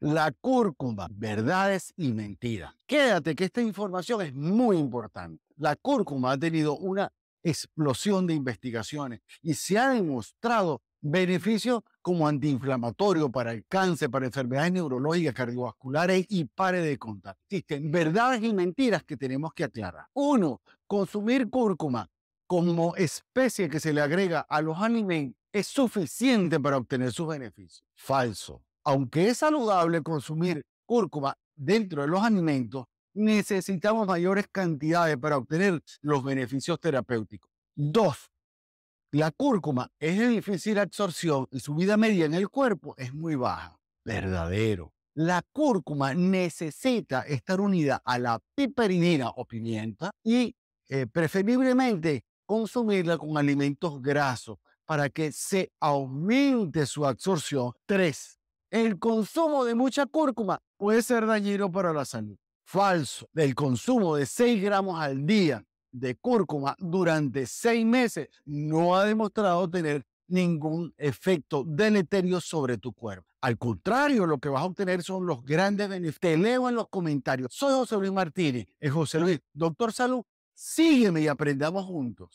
La cúrcuma, verdades y mentiras. Quédate que esta información es muy importante. La cúrcuma ha tenido una explosión de investigaciones y se ha demostrado beneficios como antiinflamatorio para el cáncer, para enfermedades neurológicas, cardiovasculares y pare de contar. Existen verdades y mentiras que tenemos que aclarar. Uno, consumir cúrcuma como especie que se le agrega a los alimentos es suficiente para obtener sus beneficios. Falso aunque es saludable consumir cúrcuma dentro de los alimentos, necesitamos mayores cantidades para obtener los beneficios terapéuticos. Dos, la cúrcuma es de difícil absorción y su vida media en el cuerpo es muy baja. Verdadero. La cúrcuma necesita estar unida a la piperinina o pimienta y eh, preferiblemente consumirla con alimentos grasos para que se aumente su absorción. Tres, el consumo de mucha cúrcuma puede ser dañino para la salud. Falso. El consumo de 6 gramos al día de cúrcuma durante 6 meses no ha demostrado tener ningún efecto deleterio sobre tu cuerpo. Al contrario, lo que vas a obtener son los grandes beneficios. Te leo en los comentarios. Soy José Luis Martínez, es José Luis, doctor salud. Sígueme y aprendamos juntos.